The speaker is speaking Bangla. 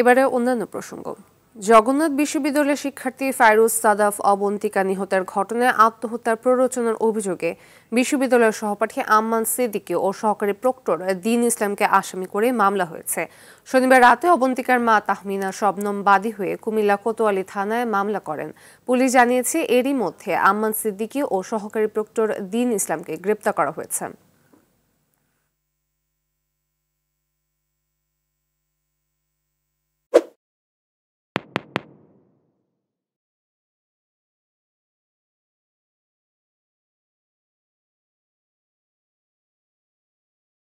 এবারে অন্যান্য প্রসঙ্গ জগন্নাথ বিশ্ববিদ্যালয়ের শিক্ষার্থী ফাইরুজ সাদাফ অবন্তিকা নিহতের ঘটনায় আত্মহত্যার প্ররোচনার অভিযোগে বিশ্ববিদ্যালয়ের সহপাঠী আম্মান সিদ্দিকি ও সহকারী প্রক্টর দিন ইসলামকে আসামি করে মামলা হয়েছে শনিবার রাতে অবন্তিকার মা তাহমিনা শবনম বাদী হয়ে কুমিল্লা কোতোয়ালি থানায় মামলা করেন পুলিশ জানিয়েছে এরই মধ্যে আম্মান সিদ্দিকি ও সহকারী প্রক্টর দিন ইসলামকে গ্রেপ্তার করা হয়েছে